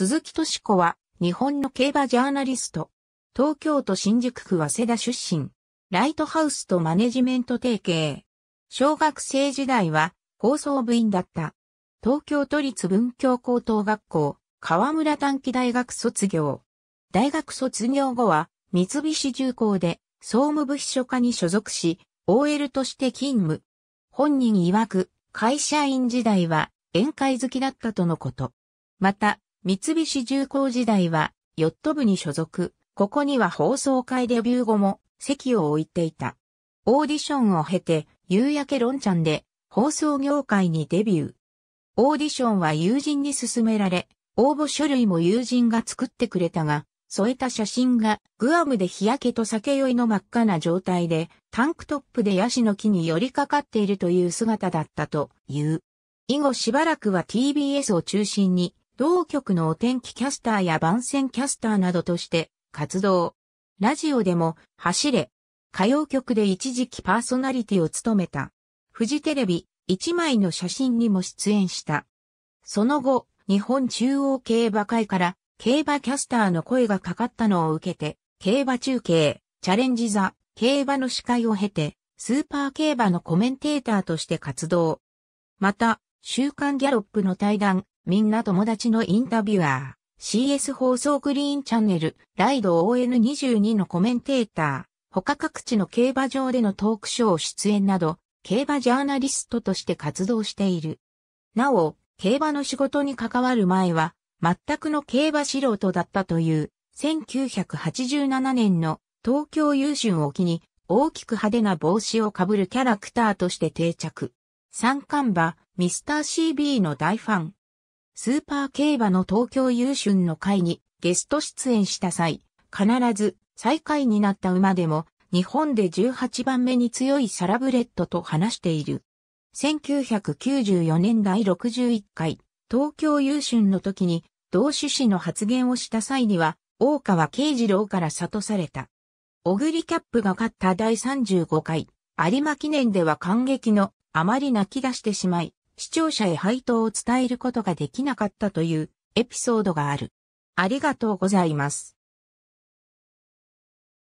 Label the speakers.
Speaker 1: 鈴木敏子は、日本の競馬ジャーナリスト。東京都新宿区早稲田出身。ライトハウスとマネジメント提携。小学生時代は、放送部員だった。東京都立文教高等学校、河村短期大学卒業。大学卒業後は、三菱重工で、総務部秘書課に所属し、OL として勤務。本人曰く、会社員時代は、宴会好きだったとのこと。また、三菱重工時代は、ヨット部に所属。ここには放送会デビュー後も、席を置いていた。オーディションを経て、夕焼けロンちゃんで、放送業界にデビュー。オーディションは友人に勧められ、応募書類も友人が作ってくれたが、添えた写真が、グアムで日焼けと酒酔いの真っ赤な状態で、タンクトップでヤシの木に寄りかかっているという姿だったという。以後しばらくは TBS を中心に、同局のお天気キャスターや番宣キャスターなどとして活動。ラジオでも走れ、歌謡曲で一時期パーソナリティを務めた。フジテレビ、一枚の写真にも出演した。その後、日本中央競馬会から競馬キャスターの声がかかったのを受けて、競馬中継、チャレンジ座、競馬の司会を経て、スーパー競馬のコメンテーターとして活動。また、週刊ギャロップの対談、みんな友達のインタビュアー、CS 放送グリーンチャンネル、ライド ON22 のコメンテーター、他各地の競馬場でのトークショー出演など、競馬ジャーナリストとして活動している。なお、競馬の仕事に関わる前は、全くの競馬素人だったという、1987年の東京優秀を機に、大きく派手な帽子をかぶるキャラクターとして定着。三冠馬、ミスター CB の大ファン、スーパー競馬の東京優春の会にゲスト出演した際、必ず最下位になった馬でも日本で18番目に強いサラブレッドと話している。1994年第61回東京優春の時に同趣旨の発言をした際には大川慶次郎から諭された。小栗キャップが勝った第35回有馬記念では感激のあまり泣き出してしまい視聴者へ配当を伝えることができなかったというエピソードがある。ありがとうございます。